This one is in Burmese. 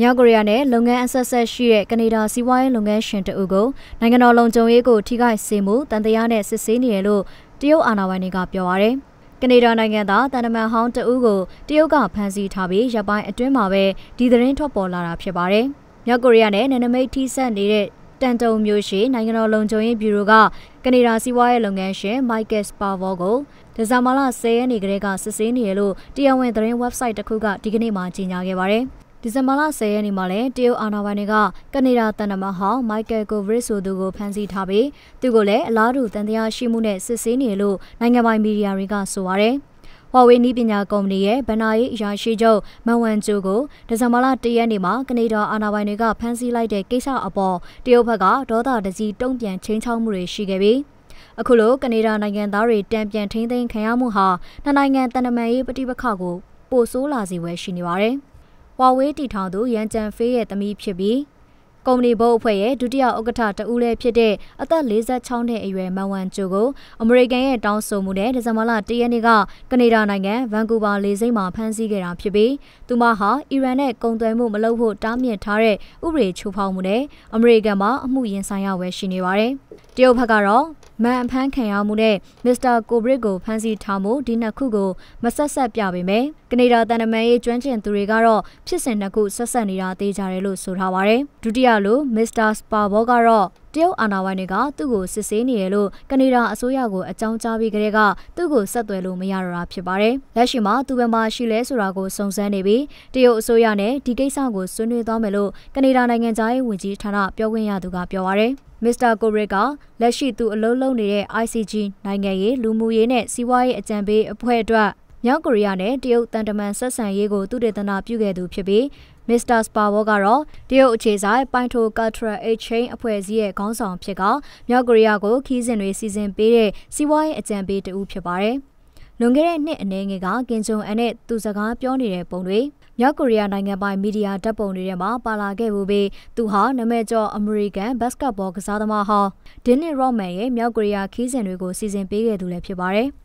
မြောက်ကိုရီးယားနဲ့လုပ်ငန်းအဆက်ဆက်ရှိတဲ့ကနေဒါစီးပွားရေးလုပ်ငန်းရှင်တအုပ်ကိုနိုင်ငံတော်လုံခြုံရေးကိုထိခိုက်စေမှုတန်တရားနဲ့စစ်ဆေးနေတယ်လို့တရုတ်အာဏာပိုင်တွေကပြောပါရယ်ကနေဒါနိုင်ငံသားတန်တမန်ဟောင်းတအုပ်ကိုတရုတ်ကဖမ်းဆီးထားပြီးရပ်ပိုင်းအတွင်းမှာပဲဒီသတင်းထွက်ပေါ်လာတာဖြစ်ပါတယ်။မြောက်ကိုရီးယားနဲ့နယ်နိမိတ်ထိစပ်နေတဲ့တန်တုံမျိုးရှိနိုင်ငံတော်လုံခြုံရေးဘျူရိုကကနေဒါစီးပွားရေးလုပ်ငန်းရှင် Michael Spavor ကိုဒီဇင်ဘာလ10ရက်နေ့ကလေးကစစ်ဆေးနေရလို့တရားဝင်သတင်း website တစ်ခုကဒီကနေ့မှကြေညာခဲ့ပါတယ်။ဒီဇင်ဘာလ10ရက်နေ့မှာလည်းတရုတ်အာဏာပိုင်တွေကကနေဒါတန်တမဟောင်းမိုက်ကယ်ကိုဗရစ်ဆိုသူကိုဖမ်းဆီးထားပြီးသူကိုလည်းအလားတူတန်တရားရှိမှုနဲ့စစ်ဆေးနေလို့နိုင်ငံပိုင်မီဒီယာတွေကဆိုပါတယ်ဟွာဝေးနည်းပညာကုမ္ပဏီရဲ့ဗနာရေးအရာရှိချုပ်မန်ဝမ်ကျိုကိုဒီဇင်ဘာလ၁ရက်နေ့မှာကနေဒါအာဏာပိုင်တွေကဖမ်းဆီးလိုက်တဲ့ကိစ္စအပေါ်တရုတ်ဘက်ကဒေါသတကြီးတုံ့ပြန်ချင်းချောက်မှုတွေရှိခဲ့ပြီးအခုလိုကနေဒါနိုင်ငံသားတွေတံပြန်ထိန်းသိမ်းခံရမှုဟာနှစ်နိုင်ငံတန်တမာရေးပဋိပက္ခကိုပိုဆိုးလာစေဝယ်ရှိနေပါတယ်။ဟွာဝေးတီထောင်သူရန်ကျန်ဖေးရဲ့သမီးဖြစ်ပြီးကုမ္ပဏီဘုတ်အဖွဲ့ရဲ့ဒုတိယဥက္ကဋ္ဌတဦးလည်းဖြစ်တဲ့အသက်46နှစ်အရွယ်မန်ဝမ်ကျိုကိုအမေရိကန်ရဲ့တောင်းဆိုမှုနဲ့ဒီဇင်ဘာလ1ရက်နေ့ကကနေဒါနိုင်ငံဗန်ကူးဗာလေဆိပ်မှာဖမ်းဆီးခဲ့တာဖြစ်ပြီးသူမဟာအီရန်နဲ့ကုန်သွယ်မှုမလုပ်ဖို့တားမြစ်ထားတဲ့ဥပဒေချိုးဖောက်မှုနဲ့အမေရိကန်မှာအမှုရင်ဆိုင်ရဝယ်ရှိနေပါတယ်။တရုတ်ဘက်ကတော့မန်အဖမ်းခံရမှုနဲ့မစ္စတာကိုဘရစ်ကိုဖမ်းဆီးထားမှုဒီနှစ်ခုကိုမဆက်ဆက်ပြပေမယ့်ကနေဒါတန်တမန်ရေးကျွမ်းကျင်သူတွေကတော့ဖြစ်စဉ်နှစ်ခုဆက်ဆက်နေတာသိကြတယ်လို့ဆိုထားပါတယ်။ဒုတိယရလိုမစ္စတာစပါဘောကတော့တရုတ်အာဏာပိုင်တွေကသူ့ကိုစစ်ဆေးနေရလို့ကနေဒါအစိုးရကိုအကြောင်းကြားပြီးကတည်းကသူ့ကိုဆက်သွယ်လို့မရတော့တာဖြစ်ပါတယ်။လက်ရှိမှာသူဘယ်မှာရှိလဲဆိုတာကိုစုံစမ်းနေပြီးတရုတ်အစိုးရနဲ့ဒီကိစ္စကိုဆွေးနွေးသွားမယ်လို့ကနေဒါနိုင်ငံသားရေးဝန်ကြီးဌာနပြောခွင့်ရသူကပြောပါရယ်။မစ္စတာကိုရစ်ကလက်ရှိသူအလုပ်လုပ်နေတဲ့ ICG နိုင်ငံရေးလူမှုရေးနဲ့စီးပွားရေးအကြံပေးအဖွဲ့အတွက်မြောက်ကိုရီးယားနဲ့တရုတ်တန်တမန်ဆက်ဆံရေးကိုသူတေသနာပြုခဲ့သူဖြစ်ပြီးမစ္စတာစပါဝေါကတော့တရုတ်အခြေဆိုင်ပိုင်ထို Cultural Exchange အဖွဲ့အစည်းရဲ့ခေါင်းဆောင်ဖြစ်ကမြောက်ကိုရီးယားကိုခီးစဉ်တွေစီစဉ်ပေးတဲ့စီးပွားရေးအကြံပေးတဦးဖြစ်ပါတယ်။လွန်ခဲ့တဲ့နှစ်အနည်းငယ်ကကင်ဂျုံအန်နဲ့သူစကားပြောနေတဲ့ပုံတွေမြောက်ကိုရီးယားနိုင်ငံပိုင်မီဒီယာဓာတ်ပုံတွေထဲမှာပါလာခဲ့ဖို့ပဲသူဟာနာမည်ကျော်အမေရိကန်ဘတ်စကတ်ဘောကစားသမားဟောင်းဒင်းနစ်ရော့မန်ရဲ့မြောက်ကိုရီးယားခီးစဉ်တွေကိုစီစဉ်ပေးခဲ့သူလည်းဖြစ်ပါတယ်။